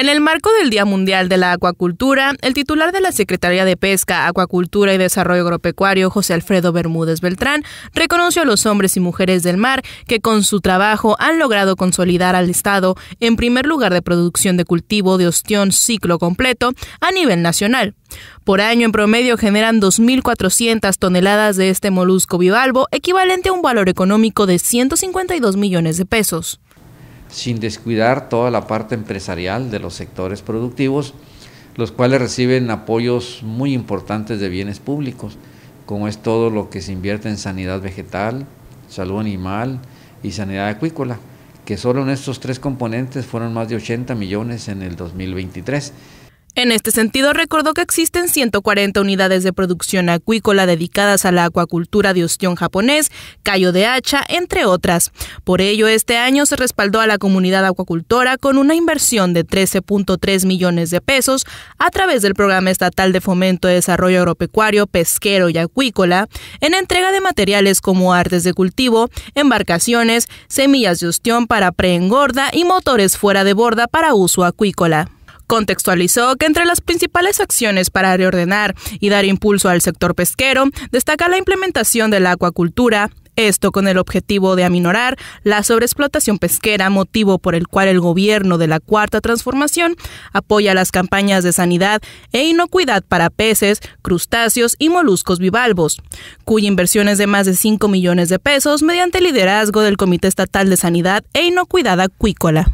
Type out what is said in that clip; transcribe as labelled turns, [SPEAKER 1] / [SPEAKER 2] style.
[SPEAKER 1] En el marco del Día Mundial de la Acuacultura, el titular de la Secretaría de Pesca, Acuacultura y Desarrollo Agropecuario, José Alfredo Bermúdez Beltrán, reconoció a los hombres y mujeres del mar que con su trabajo han logrado consolidar al Estado en primer lugar de producción de cultivo de ostión ciclo completo a nivel nacional. Por año en promedio generan 2.400 toneladas de este molusco bivalvo, equivalente a un valor económico de 152 millones de pesos
[SPEAKER 2] sin descuidar toda la parte empresarial de los sectores productivos, los cuales reciben apoyos muy importantes de bienes públicos, como es todo lo que se invierte en sanidad vegetal, salud animal y sanidad acuícola, que solo en estos tres componentes fueron más de 80 millones en el 2023.
[SPEAKER 1] En este sentido, recordó que existen 140 unidades de producción acuícola dedicadas a la acuacultura de ostión japonés, callo de hacha, entre otras. Por ello, este año se respaldó a la comunidad acuacultora con una inversión de 13.3 millones de pesos a través del Programa Estatal de Fomento de Desarrollo Agropecuario, Pesquero y Acuícola, en entrega de materiales como artes de cultivo, embarcaciones, semillas de ostión para preengorda y motores fuera de borda para uso acuícola. Contextualizó que entre las principales acciones para reordenar y dar impulso al sector pesquero destaca la implementación de la acuacultura, esto con el objetivo de aminorar la sobreexplotación pesquera, motivo por el cual el gobierno de la Cuarta Transformación apoya las campañas de sanidad e inocuidad para peces, crustáceos y moluscos bivalvos, cuya inversión es de más de 5 millones de pesos mediante el
[SPEAKER 2] liderazgo del Comité Estatal de Sanidad e Inocuidad Acuícola.